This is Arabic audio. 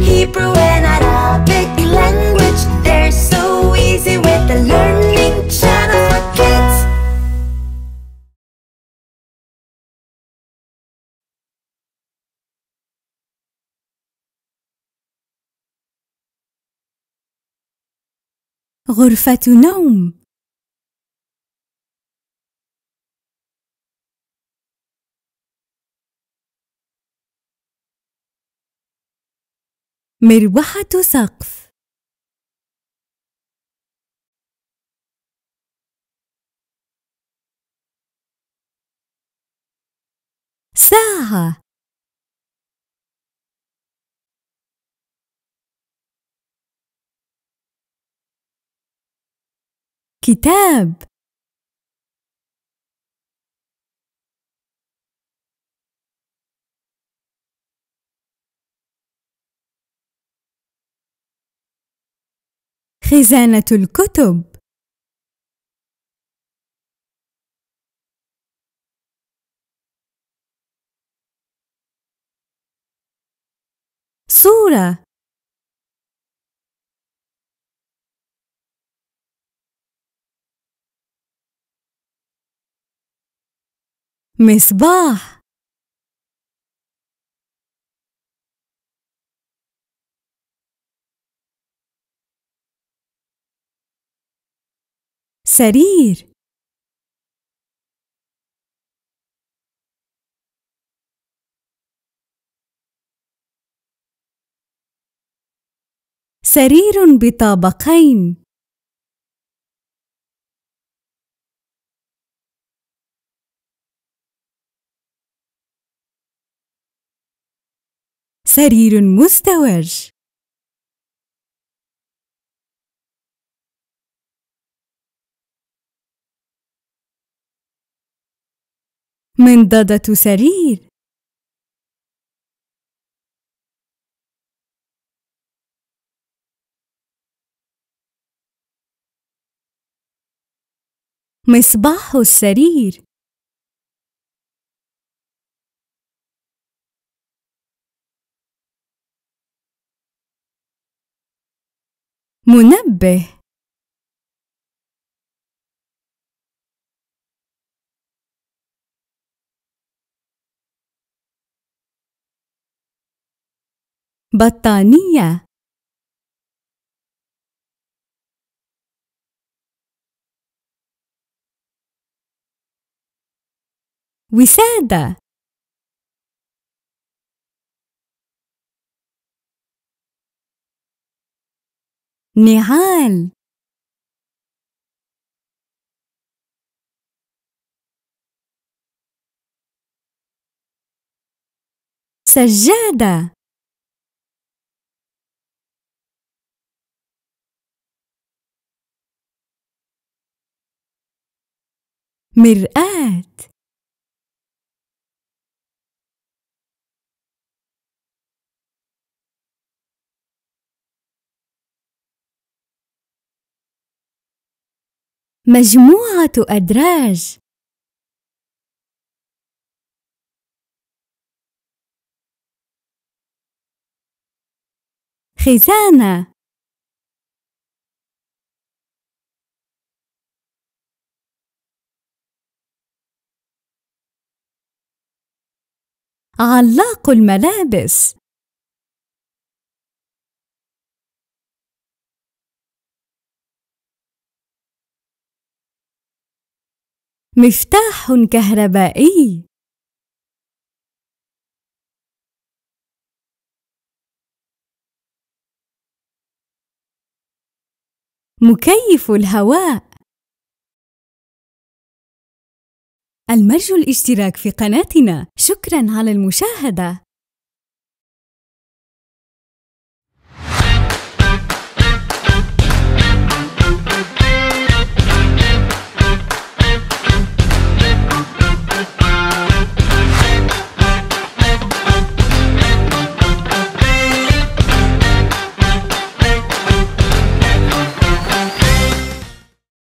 Hebrew and Arabic language They're so easy with the Learning Channel for kids غرفة نوم مروحة سقف ساعة كتاب خزانة الكتب صورة مصباح سرير سرير بطابقين سرير مزدوج منضدة سرير مصباح السرير منبه بطانية وسادة نعال سجادة مرآة مجموعة أدراج خزانة علاق الملابس مفتاح كهربائي مكيف الهواء المرجو الاشتراك في قناتنا شكرا على المشاهدة